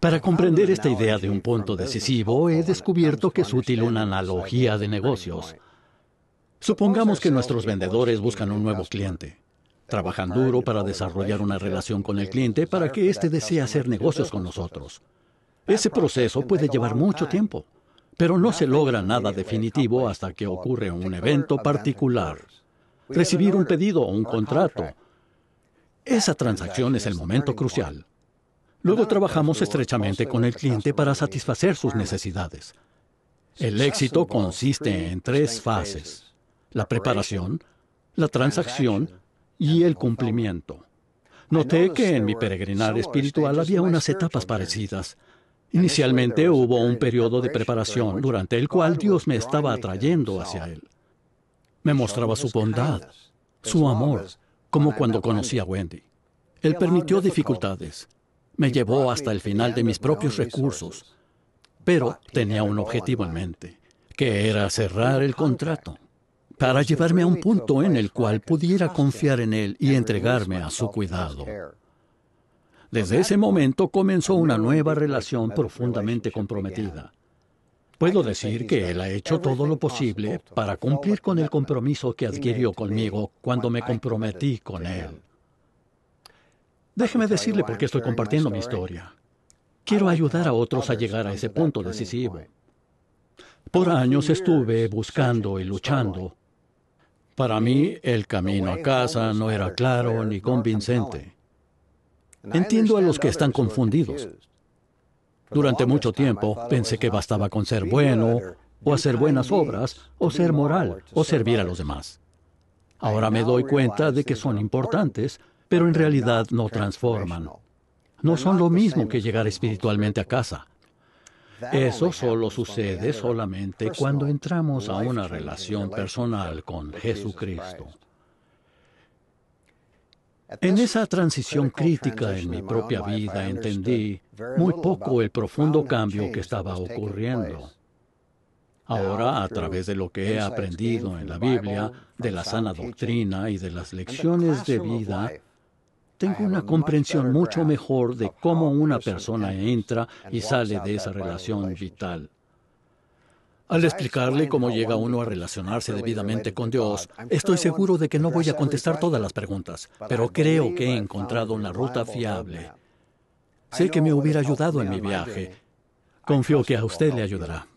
Para comprender esta idea de un punto decisivo, he descubierto que es útil una analogía de negocios. Supongamos que nuestros vendedores buscan un nuevo cliente. Trabajan duro para desarrollar una relación con el cliente para que éste desee hacer negocios con nosotros. Ese proceso puede llevar mucho tiempo, pero no se logra nada definitivo hasta que ocurre un evento particular. Recibir un pedido o un contrato. Esa transacción es el momento crucial. Luego trabajamos estrechamente con el cliente para satisfacer sus necesidades. El éxito consiste en tres fases, la preparación, la transacción y el cumplimiento. Noté que en mi peregrinar espiritual había unas etapas parecidas. Inicialmente hubo un periodo de preparación durante el cual Dios me estaba atrayendo hacia Él. Me mostraba su bondad, su amor, como cuando conocí a Wendy. Él permitió dificultades, me llevó hasta el final de mis propios recursos, pero tenía un objetivo en mente, que era cerrar el contrato para llevarme a un punto en el cual pudiera confiar en él y entregarme a su cuidado. Desde ese momento comenzó una nueva relación profundamente comprometida. Puedo decir que él ha hecho todo lo posible para cumplir con el compromiso que adquirió conmigo cuando me comprometí con él. Déjeme decirle por qué estoy compartiendo mi historia. Quiero ayudar a otros a llegar a ese punto decisivo. Por años estuve buscando y luchando. Para mí el camino a casa no era claro ni convincente. Entiendo a los que están confundidos. Durante mucho tiempo pensé que bastaba con ser bueno o hacer buenas obras o ser moral o servir a los demás. Ahora me doy cuenta de que son importantes pero en realidad no transforman. No son lo mismo que llegar espiritualmente a casa. Eso solo sucede solamente cuando entramos a una relación personal con Jesucristo. En esa transición crítica en mi propia vida entendí muy poco el profundo cambio que estaba ocurriendo. Ahora, a través de lo que he aprendido en la Biblia, de la sana doctrina y de las lecciones de vida, tengo una comprensión mucho mejor de cómo una persona entra y sale de esa relación vital. Al explicarle cómo llega uno a relacionarse debidamente con Dios, estoy seguro de que no voy a contestar todas las preguntas, pero creo que he encontrado una ruta fiable. Sé que me hubiera ayudado en mi viaje. Confío que a usted le ayudará.